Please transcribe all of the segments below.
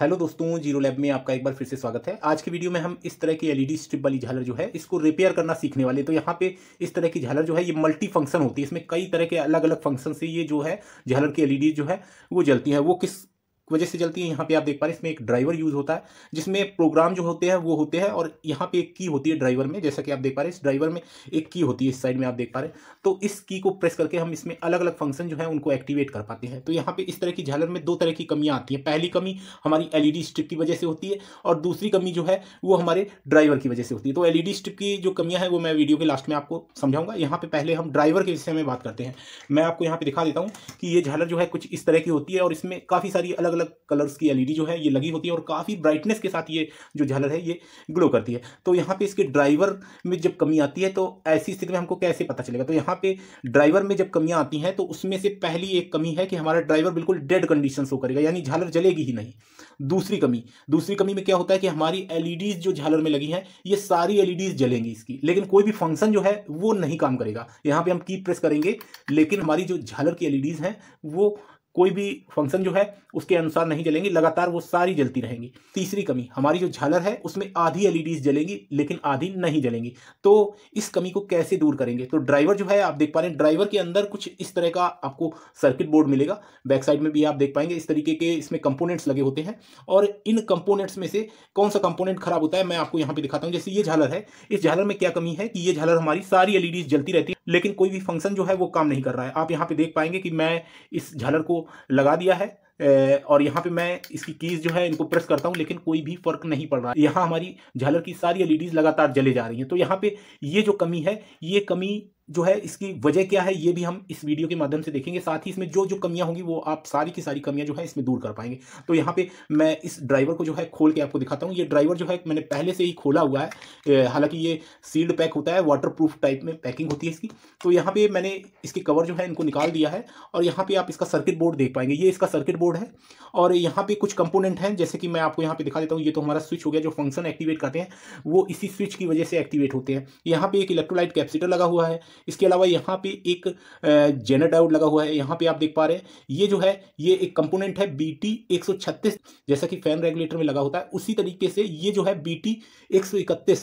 hello दोस्तों zero lab में आपका एक बार फिर से स्वागत है आज की वीडियो में हम इस तरह की एलईडी स्ट्रिप वाली झालर जो है इसको रिपेयर करना सीखने वाले तो यहाँ पे इस तरह की झालर जो है ये मल्टी फंक्शन होती है इसमें कई तरह के अलग अलग फंक्शन से ये जो है झालर की एलईडी जो है वो जलती है वो किस की वजह से चलती है यहाँ पे आप देख पा रहे हैं इसमें एक ड्राइवर यूज होता है जिसमें प्रोग्राम जो होते हैं वो होते हैं और यहाँ पे एक की होती है ड्राइवर में जैसा कि आप देख पा रहे हैं इस ड्राइवर में एक की होती है इस साइड में आप देख पा रहे हैं तो इस की को प्रेस करके हम इसमें अलग अलग फंक्शन जो है उनको एक्टिवेट कर पाते हैं तो यहाँ पे इस तरह की झालर में दो तरह की कमियाँ आती हैं पहली कमी हमारी एल स्ट्रिप की वजह से होती है और दूसरी कमी जो है वो हमारे ड्राइवर की वजह से होती है तो एल स्ट्रिप की जो कमियाँ हैं वो मैं वीडियो के लास्ट में आपको समझाऊंगा यहाँ पे पहले हम ड्राइवर के विषय में बात करते हैं मैं आपको यहाँ पे दिखा देता हूँ कि ये झालर जो है कुछ इस तरह की होती है और इसमें काफ़ी सारी अलग अलग कलर्स की एलईडी जो है ये लगी होती है और काफ़ी ब्राइटनेस के साथ ये जो झालर है ये ग्लो करती है तो यहाँ पे इसके ड्राइवर में जब कमी आती है तो ऐसी स्थिति में हमको कैसे पता चलेगा तो यहाँ पे ड्राइवर में जब कमियाँ आती हैं तो उसमें से पहली एक कमी है कि हमारा ड्राइवर बिल्कुल डेड कंडीशन शो करेगा यानी झालर जलेगी ही नहीं दूसरी कमी दूसरी कमी में क्या होता है कि हमारी एल जो झालर में लगी हैं ये सारी एल जलेंगी इसकी लेकिन कोई भी फंक्शन जो है वो नहीं काम करेगा यहाँ पे हम की प्रेस करेंगे लेकिन हमारी जो झालर की एल हैं वो कोई भी फंक्शन जो है उसके अनुसार नहीं जलेंगी लगातार वो सारी जलती रहेंगी तीसरी कमी हमारी जो झालर है उसमें आधी एलईडीज e जलेंगी लेकिन आधी नहीं जलेंगी तो इस कमी को कैसे दूर करेंगे तो ड्राइवर जो है आप देख पा रहे हैं ड्राइवर के अंदर कुछ इस तरह का आपको सर्किट बोर्ड मिलेगा बैक साइड में भी आप देख पाएंगे इस तरीके के इसमें कंपोनेंट्स लगे होते हैं और इन कंपोनेंट्स में से कौन सा कंपोनेंट खराब होता है मैं आपको यहाँ पर दिखाता हूँ जैसे ये झालर है इस झालर में क्या कमी है कि ये झालर हमारी सारी एलईडीज e जलती रहती है लेकिन कोई भी फंक्शन जो है वो काम नहीं कर रहा है आप यहाँ पे देख पाएंगे कि मैं इस झालर को लगा दिया है और यहाँ पे मैं इसकी कीज़ जो है इनको प्रेस करता हूँ लेकिन कोई भी फर्क नहीं पड़ रहा है यहाँ हमारी झालर की सारी एलईडीज e लगातार जले जा रही हैं तो यहाँ पे ये जो कमी है ये कमी जो है इसकी वजह क्या है ये भी हम इस वीडियो के माध्यम से देखेंगे साथ ही इसमें जो जो कमियां होंगी वो आप सारी की सारी कमियां जो है इसमें दूर कर पाएंगे तो यहाँ पे मैं इस ड्राइवर को जो है खोल के आपको दिखाता हूँ ये ड्राइवर जो है मैंने पहले से ही खोला हुआ है हालांकि ये सील्ड पैक होता है वाटर टाइप में पैकिंग होती है इसकी तो यहाँ पर मैंने इसके कवर जो है इनको निकाल दिया है और यहाँ पर आप इसका सर्किट बोर्ड देख पाएंगे ये इसका सर्किट बोर्ड है और यहाँ पर कुछ कंपोनेंट हैं जैसे कि मैं आपको यहाँ पे दिखा देता हूँ ये तो हमारा स्विच हो गया जो फंक्शन एक्टिवेट करते हैं वो इसी स्विच की वजह से एक्टिवेट होते हैं यहाँ पर एक इलेक्ट्रोलाइट कैप्सीटर लगा हुआ है इसके अलावा यहाँ पे एक जेनर डायोड लगा हुआ है यहाँ पे आप देख पा रहे हैं ये जो है ये एक कंपोनेंट है बी टी जैसा कि फैन रेगुलेटर में लगा होता है उसी तरीके से ये जो है बी टी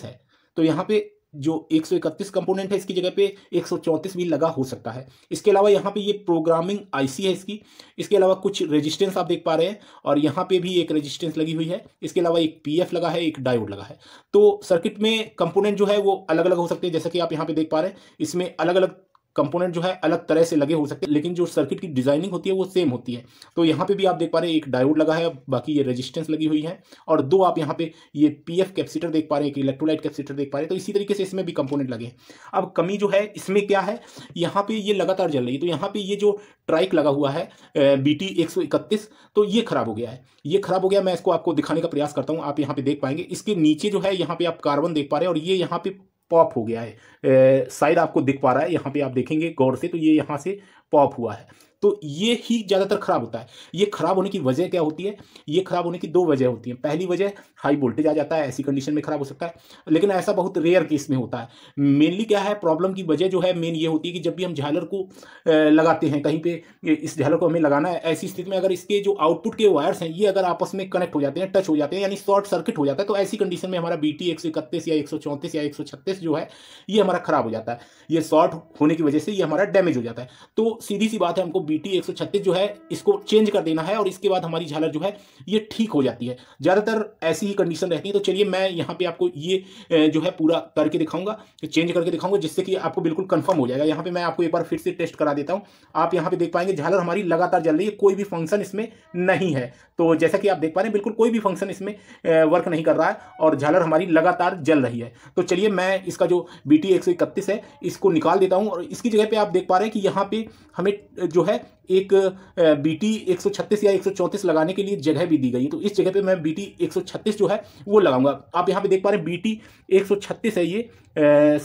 है तो यहाँ पे जो एक सौ इकतीस कंपोनेंट है इसकी जगह पे एक सौ चौंतीस भी लगा हो सकता है इसके अलावा यहाँ पे ये प्रोग्रामिंग आईसी है इसकी इसके अलावा कुछ रेजिस्टेंस आप देख पा रहे हैं और यहाँ पे भी एक रेजिस्टेंस लगी हुई है इसके अलावा एक पीएफ लगा है एक डायोड लगा है तो सर्किट में कंपोनेंट जो है वो अलग अलग हो सकते हैं जैसा कि आप यहाँ पे देख पा रहे हैं इसमें अलग अलग कंपोनेंट जो है अलग तरह से लगे हो सकते हैं लेकिन जो सर्किट की डिजाइनिंग होती है वो सेम होती है तो यहाँ पे भी आप देख पा रहे हैं एक डायोड लगा है बाकी ये रेजिस्टेंस लगी हुई है और दो आप यहाँ पे ये पी एफ कैप्सीटर देख पा रहे हैं एक इलेक्ट्रोलाइट कैप्सीटर देख पा रहे हैं तो इसी तरीके से इसमें भी कंपोनेंट लगे अब कमी जो है इसमें क्या है यहाँ पे ये लगातार जल रही है तो यहाँ पे ये जो ट्राइक लगा हुआ है बी टी एक सौ इकतीस तो ये खराब हो गया है ये खराब हो गया मैं इसको आपको दिखाने का प्रयास करता हूँ आप यहाँ पे देख पाएंगे इसके नीचे जो है यहाँ पे आप कार्बन देख पा रहे हैं और ये यहाँ पे पॉप हो गया है शायद आपको दिख पा रहा है यहाँ पे आप देखेंगे गौर से तो ये यहाँ से पॉप हुआ है तो ये ही ज़्यादातर खराब होता है ये खराब होने की वजह क्या होती है ये खराब होने की दो वजह होती है पहली वजह हाई वोल्टेज आ जाता है ऐसी कंडीशन में खराब हो सकता है लेकिन ऐसा बहुत रेयर केस में होता है मेनली क्या है प्रॉब्लम की वजह जो है मेन ये होती है कि जब भी हम झालर को लगाते हैं कहीं पर इस झालर को हमें लगाना है ऐसी स्थिति में अगर इसके जो आउटपुट के वायर्स हैं ये अगर आपस में कनेक्ट हो जाते हैं टच हो जाते हैं यानी शॉर्ट सर्किट हो जाता है तो ऐसी कंडीशन में हमारा बी टी एक सौ इकतीस या एक सौ चौंतीस या एक सौ छत्तीस जो है ये हमारा खराब हो जाता है ये शॉर्ट होने की वजह से ये हमारा डैमेज हो जाता है तो सीधी सी बात है हमको बी बी टी एक जो है इसको चेंज कर देना है और इसके बाद हमारी झालर जो है ये ठीक हो जाती है ज़्यादातर ऐसी ही कंडीशन रहती है तो चलिए मैं यहाँ पे आपको ये जो है पूरा करके दिखाऊंगा चेंज करके दिखाऊंगा जिससे कि आपको बिल्कुल कंफर्म हो जाएगा यहाँ पे मैं आपको एक बार फिर से टेस्ट करा देता हूँ आप यहाँ पे देख पाएंगे झालर हमारी लगातार जल रही है कोई भी फंक्शन इसमें नहीं है तो जैसा कि आप देख पा रहे हैं बिल्कुल कोई भी फंक्शन इसमें वर्क नहीं कर रहा है और झालर हमारी लगातार जल रही है तो चलिए मैं इसका जो बी टी है इसको निकाल देता हूँ और इसकी जगह पर आप देख पा रहे हैं कि यहाँ पर हमें जो है एक बीटी 136 या 134 लगाने के लिए जगह भी दी गई है तो इस जगह पे मैं बीटी 136 जो है वो लगाऊंगा आप यहाँ पे देख पा रहे हैं बीटी 136 है ये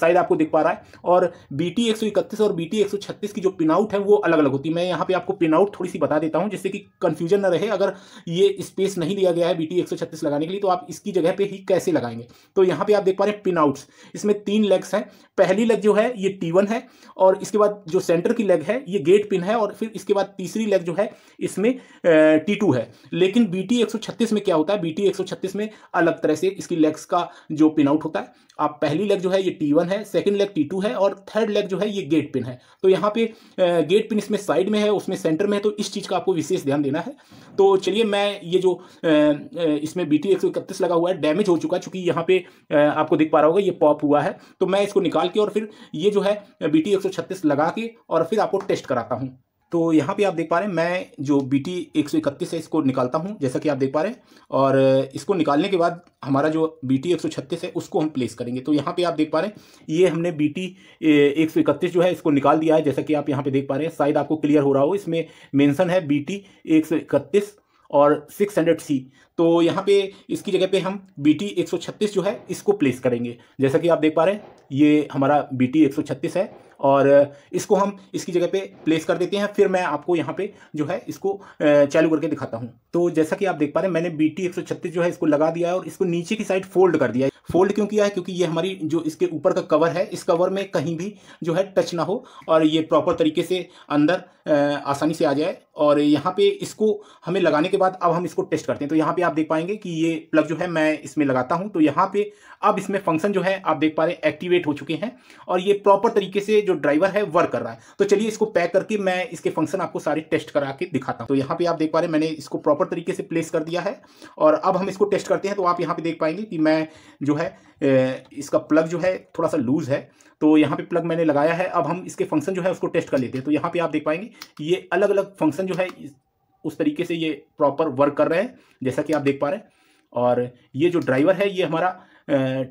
शायद आपको देख पा रहा है और बीटी 131 और बीटी 136 की जो पिनआउट है वो अलग अलग होती है मैं यहाँ पे आपको पिनआउट थोड़ी सी बता देता हूँ जिससे कि कन्फ्यूजन ना रहे अगर ये स्पेस नहीं दिया गया है बी टी लगाने के लिए तो आप इसकी जगह पर ही कैसे लगाएंगे तो यहाँ पर आप देख पा रहे हैं पिनआउट्स इसमें तीन लेग्स हैं पहली लेग जो है ये टी है और इसके बाद जो सेंटर की लेग है ये गेट पिन है और फिर इसके बाद तीसरी लेग जो है इसमें टी टू है लेकिन बी टी एक सौ छत्तीस में क्या होता है बी टी एक सौ छत्तीस में अलग तरह से इसकी लेग्स का जो पिन आउट होता है आप पहली लेग जो है ये टी वन है सेकेंड लेग टी टू है और थर्ड लेग जो है ये गेट पिन है तो यहाँ पे गेट पिन इसमें साइड में है उसमें सेंटर में है तो इस चीज़ का आपको विशेष ध्यान देना है तो चलिए मैं ये जो इसमें बी टी एक सौ इकतीस लगा हुआ है डैमेज हो चुका है चूंकि यहाँ पे आपको दिख पा रहा होगा ये पॉप हुआ है तो मैं इसको निकाल के और फिर ये जो है बी टी एक सौ छत्तीस लगा के और फिर आपको टेस्ट कराता हूँ तो यहाँ पे आप देख पा रहे हैं मैं जो बी टी एक सौ इकतीस है इसको निकालता हूँ जैसा कि आप देख पा रहे हैं और इसको निकालने के बाद हमारा जो बी टी एक सौ छत्तीस है उसको हम प्लेस करेंगे तो यहाँ पे आप देख पा रहे हैं ये हमने बी टी एक सौ इकतीस जो है इसको निकाल दिया है जैसा कि आप यहाँ पे देख पा रहे हैं शायद आपको क्लियर हो रहा हो इसमें मैंसन है बी टी एक सौ इकतीस और सिक्स हंड्रेड सी तो यहाँ पे इसकी जगह पे हम बी टी एक सौ छत्तीस जो है इसको प्लेस करेंगे जैसा कि आप देख पा रहे हैं ये हमारा बी टी एक सौ छत्तीस है और इसको हम इसकी जगह पे प्लेस कर देते हैं फिर मैं आपको यहाँ पे जो है इसको चालू करके दिखाता हूँ तो जैसा कि आप देख पा रहे हैं मैंने बी टी जो है इसको लगा दिया है और इसको नीचे की साइड फोल्ड कर दिया है फोल्ड क्यों किया है क्योंकि ये हमारी जो इसके ऊपर का कवर है इस कवर में कहीं भी जो है टच ना हो और ये प्रॉपर तरीके से अंदर आसानी से आ जाए और यहाँ पे इसको हमें लगाने के बाद अब हम इसको टेस्ट करते हैं तो यहाँ पे आप देख पाएंगे कि ये प्लग जो है मैं इसमें लगाता हूँ तो यहाँ पे अब इसमें फंक्शन जो है आप देख पा रहे हैं एक्टिवेट हो चुके हैं और ये प्रॉपर तरीके से जो ड्राइवर है वर्क कर रहा है तो चलिए इसको पैक करके मैं इसके फंक्शन आपको सारे टेस्ट करा के दिखाता हूँ तो यहाँ पर आप देख पा रहे हैं मैंने इसको प्रॉपर तरीके से प्लेस कर दिया है और अब हम इसको टेस्ट करते हैं तो आप यहाँ पर देख पाएंगे कि मैं जो है इसका प्लग जो है थोड़ा सा लूज है तो यहाँ पे प्लग मैंने लगाया है अब हम इसके फंक्शन जो है उसको टेस्ट कर लेते हैं तो यहाँ पे आप देख पाएंगे ये अलग अलग फंक्शन जो है उस तरीके से ये प्रॉपर वर्क कर रहे हैं जैसा कि आप देख पा रहे हैं और ये जो ड्राइवर है ये हमारा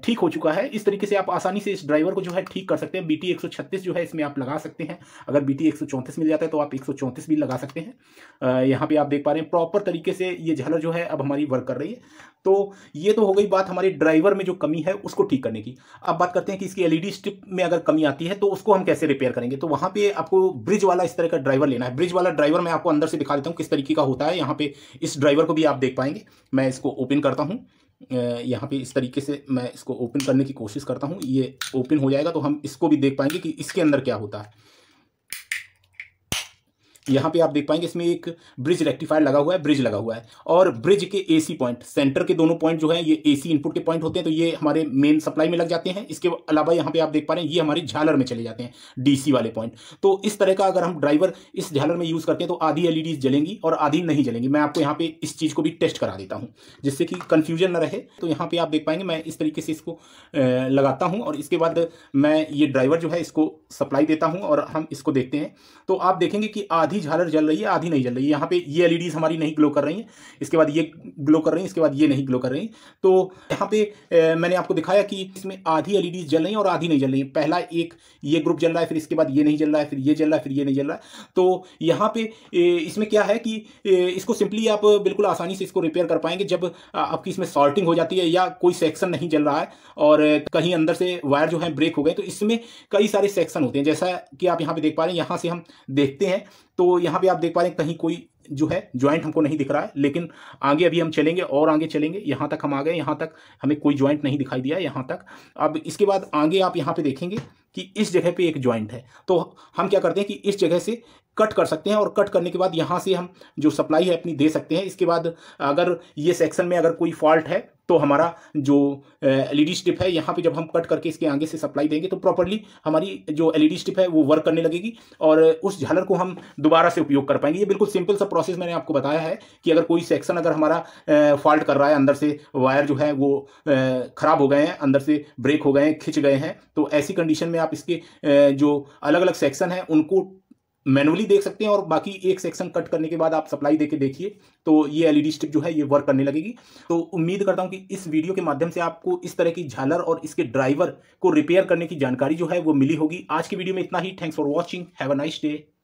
ठीक हो चुका है इस तरीके से आप आसानी से इस ड्राइवर को जो है ठीक कर सकते हैं बी टी जो है इसमें आप लगा सकते हैं अगर बी टी मिल जाता है तो आप एक भी लगा सकते हैं यहाँ पर आप देख पा रहे हैं प्रॉपर तरीके से ये झलर जो है अब हमारी वर्क कर रही है तो ये तो हो गई बात हमारे ड्राइवर में जो कमी है उसको ठीक करने की अब बात करते हैं कि इसकी एलईडी e स्ट्रिप में अगर कमी आती है तो उसको हम कैसे रिपेयर करेंगे तो वहाँ पे आपको ब्रिज वाला इस तरह का ड्राइवर लेना है ब्रिज वाला ड्राइवर मैं आपको अंदर से दिखा देता हूँ किस तरीके का होता है यहाँ पे इस ड्राइवर को भी आप देख पाएंगे मैं इसको ओपन करता हूँ यहाँ पे इस तरीके से मैं इसको ओपन करने की कोशिश करता हूँ ये ओपन हो जाएगा तो हम इसको भी देख पाएंगे कि इसके अंदर क्या होता है यहाँ पे आप देख पाएंगे इसमें एक ब्रिज रेक्टिफायर लगा हुआ है ब्रिज लगा हुआ है और ब्रिज के एसी पॉइंट सेंटर के दोनों पॉइंट जो है ये एसी इनपुट के पॉइंट होते हैं तो ये हमारे मेन सप्लाई में लग जाते हैं इसके अलावा यहाँ पे आप देख पा रहे हैं ये हमारे झालर में चले जाते हैं डीसी वाले पॉइंट तो इस तरह का अगर हम ड्राइवर इस झालर में यूज़ करते हैं तो आधी एलईडी e जलेंगी और आधी नहीं जलेंगी मैं आपको यहाँ पे इस चीज़ को भी टेस्ट करा देता हूँ जिससे कि कन्फ्यूजन न रहे तो यहाँ पे आप देख पाएंगे मैं इस तरीके से इसको लगाता हूँ और इसके बाद मैं ये ड्राइवर जो है इसको सप्लाई देता हूँ और हम इसको देखते हैं तो आप देखेंगे कि आधी आधी झालर जल रही है आधी नहीं जल रही है यहाँ पे ये एलईडीज e हमारी नहीं ग्लो कर रही हैं इसके बाद ये ग्लो कर रही हैं इसके बाद ये नहीं ग्लो कर रही तो यहाँ पे ए, मैंने आपको दिखाया कि इसमें आधी एल e जल रही हैं और आधी नहीं जल रही हैं पहला एक ये ग्रुप जल रहा है फिर इसके बाद ये नहीं जल रहा है फिर ये जल रहा है फिर ये नहीं जल रहा है तो यहाँ पे इसमें क्या है कि इसको सिंपली आप बिल्कुल आसानी से इसको रिपेयर कर पाएंगे जब आपकी इसमें सॉल्टिंग हो जाती है या कोई सेक्शन नहीं जल रहा है और कहीं अंदर से वायर जो है ब्रेक हो गए तो इसमें कई सारे सेक्शन होते हैं जैसा कि आप यहाँ पे देख पा रहे हैं यहाँ से हम देखते हैं तो यहाँ पे आप देख पा रहे हैं कहीं कोई जो है ज्वाइंट हमको नहीं दिख रहा है लेकिन आगे अभी हम चलेंगे और आगे चलेंगे यहाँ तक हम आ गए यहाँ तक हमें कोई ज्वाइंट नहीं दिखाई दिया यहाँ तक अब इसके बाद आगे आप यहाँ पे देखेंगे कि इस जगह पे एक ज्वाइंट है तो हम क्या करते हैं कि इस जगह से कट कर सकते हैं और कट करने के बाद यहाँ से हम जो सप्लाई है अपनी दे सकते हैं इसके बाद अगर ये सेक्शन में अगर कोई फॉल्ट है तो हमारा जो एलईडी स्टिप है यहाँ पे जब हम कट करके इसके आगे से सप्लाई देंगे तो प्रॉपरली हमारी जो एलईडी स्टिप है वो वर्क करने लगेगी और उस झालर को हम दोबारा से उपयोग कर पाएंगे ये बिल्कुल सिंपल सा प्रोसेस मैंने आपको बताया है कि अगर कोई सेक्शन अगर हमारा फॉल्ट कर रहा है अंदर से वायर जो है वो ख़राब हो गए हैं अंदर से ब्रेक हो गए हैं खिंच गए हैं तो ऐसी कंडीशन में आप इसके जो अलग अलग सेक्शन हैं उनको मैनुअली देख सकते हैं और बाकी एक सेक्शन कट करने के बाद आप सप्लाई देके देखिए तो ये एलईडी स्ट्रिप जो है ये वर्क करने लगेगी तो उम्मीद करता हूँ कि इस वीडियो के माध्यम से आपको इस तरह की झालर और इसके ड्राइवर को रिपेयर करने की जानकारी जो है वो मिली होगी आज की वीडियो में इतना ही thanks for watching have a nice day